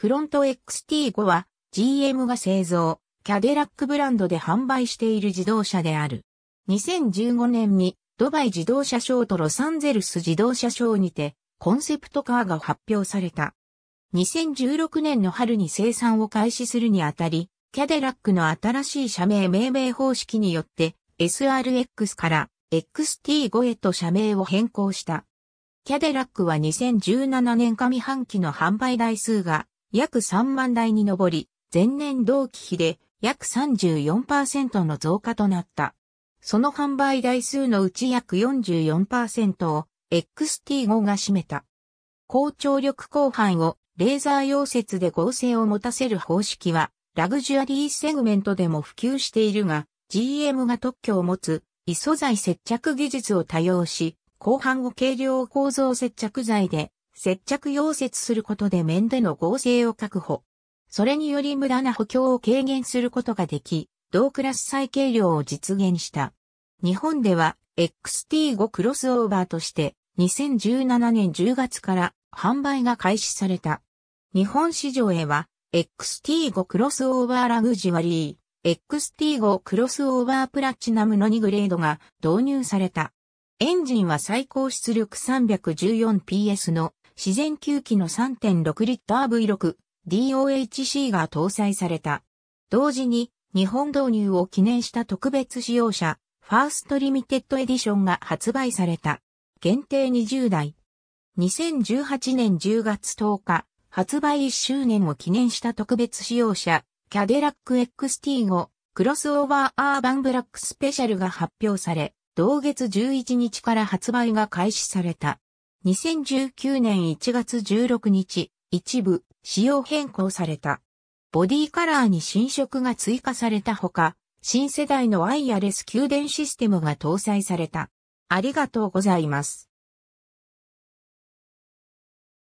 フロント XT5 は GM が製造、キャデラックブランドで販売している自動車である。2015年にドバイ自動車ショーとロサンゼルス自動車ショーにてコンセプトカーが発表された。2016年の春に生産を開始するにあたり、キャデラックの新しい社名命名方式によって SRX から XT5 へと社名を変更した。キャデラックは2017年上半期の販売台数が約3万台に上り、前年同期比で約34%の増加となった。その販売台数のうち約44%を XT5 が占めた。高張力広範をレーザー溶接で合成を持たせる方式は、ラグジュアリーセグメントでも普及しているが、GM が特許を持つ、異素材接着技術を多用し、後半を軽量構造接着剤で接着溶接することで面での合成を確保。それにより無駄な補強を軽減することができ、同クラス再計量を実現した。日本では XT5 クロスオーバーとして2017年10月から販売が開始された。日本市場へは XT5 クロスオーバーラグジュアリー、XT5 クロスオーバープラチナムの2グレードが導入された。エンジンは最高出力 314PS の自然吸気の 3.6L V6DOHC が搭載された。同時に、日本導入を記念した特別使用車、ファーストリミテッドエディションが発売された。限定20台。2018年10月10日、発売1周年を記念した特別使用車、キャデラック XT5 クロスオーバーアーバンブラックスペシャルが発表され、同月11日から発売が開始された。2019年1月16日、一部、仕様変更された。ボディカラーに新色が追加されたほか、新世代のワイヤレス給電システムが搭載された。ありがとうございます。